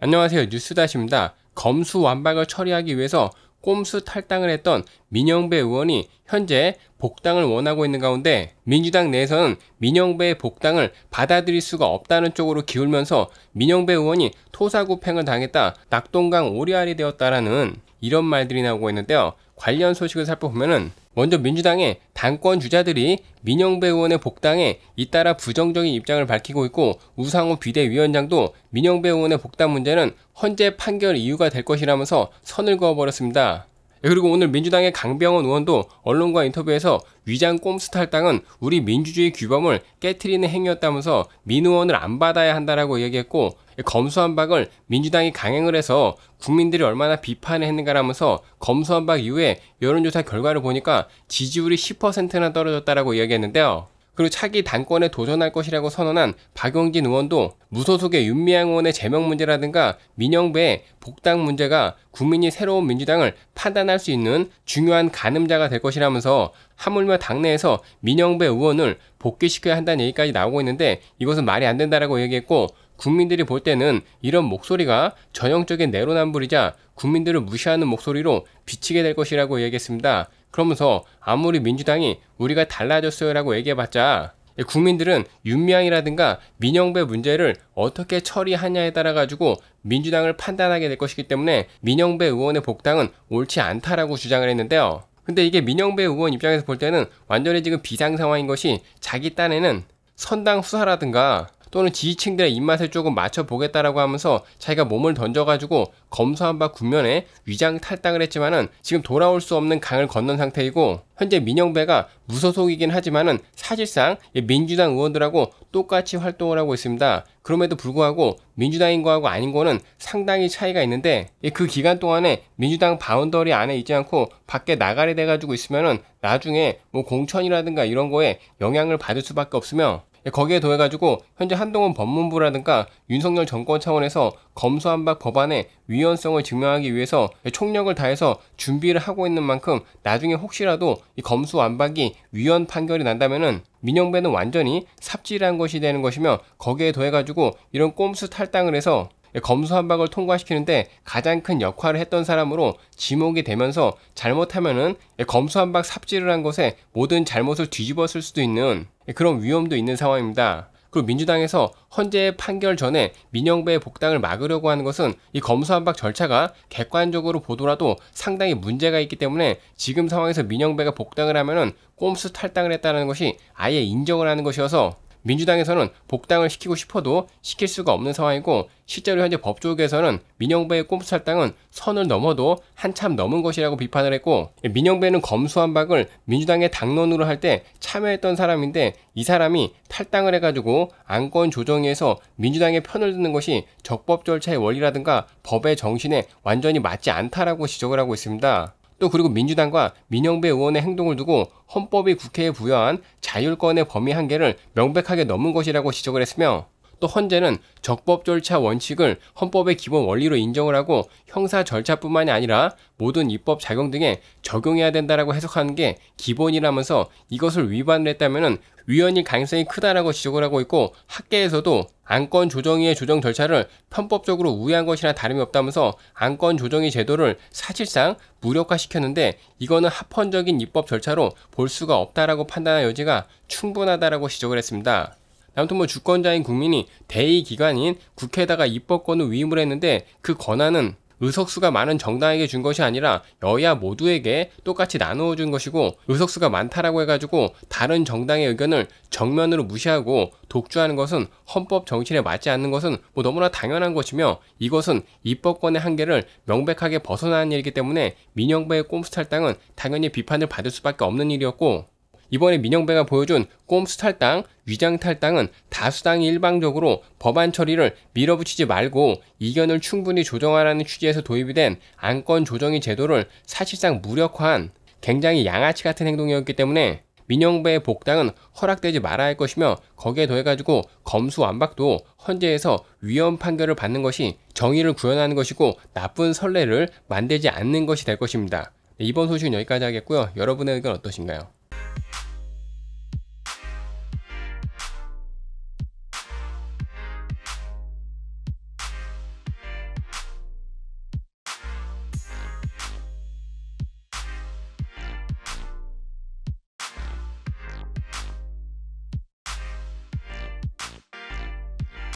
안녕하세요 뉴스다시입니다. 검수 완박을 처리하기 위해서 꼼수 탈당을 했던 민영배 의원이 현재 복당을 원하고 있는 가운데 민주당 내에서는 민영배의 복당을 받아들일 수가 없다는 쪽으로 기울면서 민영배 의원이 토사구팽을 당했다 낙동강 오리알이 되었다라는 이런 말들이 나오고 있는데요. 관련 소식을 살펴보면은 먼저 민주당의 당권 주자들이 민영배 의원의 복당에 잇따라 부정적인 입장을 밝히고 있고 우상호 비대위원장도 민영배 의원의 복당 문제는 헌재 판결 이유가 될 것이라면서 선을 그어버렸습니다. 예, 그리고 오늘 민주당의 강병원 의원도 언론과 인터뷰에서 위장 꼼수 탈당은 우리 민주주의 규범을 깨뜨리는 행위였다면서 민 의원을 안 받아야 한다라고 이야기했고 예, 검수한박을 민주당이 강행을 해서 국민들이 얼마나 비판을 했는가라면서 검수한박 이후에 여론조사 결과를 보니까 지지율이 10%나 떨어졌다라고 이야기했는데요. 그리고 차기 당권에 도전할 것이라고 선언한 박용진 의원도 무소속의 윤미향 의원의 제명 문제라든가 민영배 복당 문제가 국민이 새로운 민주당을 판단할 수 있는 중요한 가늠자가 될 것이라면서 하물며 당내에서 민영배 의원을 복귀시켜야 한다는 얘기까지 나오고 있는데 이것은 말이 안 된다라고 얘기했고 국민들이 볼 때는 이런 목소리가 전형적인 내로남불이자 국민들을 무시하는 목소리로 비치게 될 것이라고 얘기했습니다. 그러면서 아무리 민주당이 우리가 달라졌어요라고 얘기해봤자 국민들은 윤미향이라든가 민영배 문제를 어떻게 처리하냐에 따라 가지고 민주당을 판단하게 될 것이기 때문에 민영배 의원의 복당은 옳지 않다라고 주장을 했는데요. 근데 이게 민영배 의원 입장에서 볼 때는 완전히 지금 비상 상황인 것이 자기 딴에는 선당 수사라든가 또는 지지층들의 입맛을 조금 맞춰보겠다라고 하면서 자기가 몸을 던져가지고 검소한 바 국면에 위장 탈당을 했지만은 지금 돌아올 수 없는 강을 건넌 상태이고 현재 민영배가 무소속이긴 하지만은 사실상 민주당 의원들하고 똑같이 활동을 하고 있습니다. 그럼에도 불구하고 민주당인 거하고 아닌 거는 상당히 차이가 있는데 그 기간 동안에 민주당 바운더리 안에 있지 않고 밖에 나가리 돼가지고 있으면은 나중에 뭐 공천이라든가 이런 거에 영향을 받을 수밖에 없으며 예, 거기에 더해가지고 현재 한동훈 법무부라든가 윤석열 정권 차원에서 검수한박 법안의 위헌성을 증명하기 위해서 예, 총력을 다해서 준비를 하고 있는 만큼 나중에 혹시라도 이 검수완박이 위헌 판결이 난다면은 민영배는 완전히 삽질한 것이 되는 것이며 거기에 더해가지고 이런 꼼수 탈당을 해서 예, 검수 한방을 통과시키는데 가장 큰 역할을 했던 사람으로 지목이 되면서 잘못하면은 예, 검수 한방 삽질을 한 것에 모든 잘못을 뒤집어 쓸 수도 있는 예, 그런 위험도 있는 상황입니다. 그리고 민주당에서 헌재 판결 전에 민영배의 복당을 막으려고 하는 것은 이 검수한박 절차가 객관적으로 보더라도 상당히 문제가 있기 때문에 지금 상황에서 민영배가 복당을 하면은 꼼수 탈당을 했다는 것이 아예 인정을 하는 것이어서 민주당에서는 복당을 시키고 싶어도 시킬 수가 없는 상황이고 실제로 현재 법조계에서는 민영배의 꼼수탈당은 선을 넘어도 한참 넘은 것이라고 비판을 했고 민영배는 검수한박을 민주당의 당론으로 할 때 참여했던 사람인데 이 사람이 탈당을 해가지고 안건 조정위에서 민주당의 편을 드는 것이 적법 절차의 원리라든가 법의 정신에 완전히 맞지 않다라고 지적을 하고 있습니다. 또 그리고 민주당과 민영배 의원의 행동을 두고 헌법이 국회에 부여한 자율권의 범위 한계를 명백하게 넘은 것이라고 지적을 했으며 또 헌재는 적법 절차 원칙을 헌법의 기본 원리로 인정을 하고 형사 절차뿐만이 아니라 모든 입법 작용 등에 적용해야 된다라고 해석하는 게 기본이라면서 이것을 위반을 했다면은 위헌일 가능성이 크다라고 지적을 하고 있고 학계에서도 안건 조정위의 조정 절차를 편법적으로 우회한 것이나 다름이 없다면서 안건 조정위 제도를 사실상 무력화시켰는데 이거는 합헌적인 입법 절차로 볼 수가 없다라고 판단한 여지가 충분하다라고 지적을 했습니다. 아무튼 뭐 주권자인 국민이 대의 기관인 국회에다가 입법권을 위임을 했는데 그 권한은 의석수가 많은 정당에게 준 것이 아니라 여야 모두에게 똑같이 나누어 준 것이고 의석수가 많다라고 해가지고 다른 정당의 의견을 정면으로 무시하고 독주하는 것은 헌법 정신에 맞지 않는 것은 뭐 너무나 당연한 것이며 이것은 입법권의 한계를 명백하게 벗어나는 일이기 때문에 민영배의 꼼수탈당은 당연히 비판을 받을 수밖에 없는 일이었고 이번에 민영배가 보여준 꼼수 탈당, 위장 탈당은 다수당이 일방적으로 법안 처리를 밀어붙이지 말고 이견을 충분히 조정하라는 취지에서 도입이 된 안건 조정의 제도를 사실상 무력화한 굉장히 양아치 같은 행동이었기 때문에 민영배의 복당은 허락되지 말아야 할 것이며 거기에 더해가지고 검수 완박도 헌재에서 위헌 판결을 받는 것이 정의를 구현하는 것이고 나쁜 선례를 만들지 않는 것이 될 것입니다. 네, 이번 소식은 여기까지 하겠고요. 여러분의 의견 어떠신가요?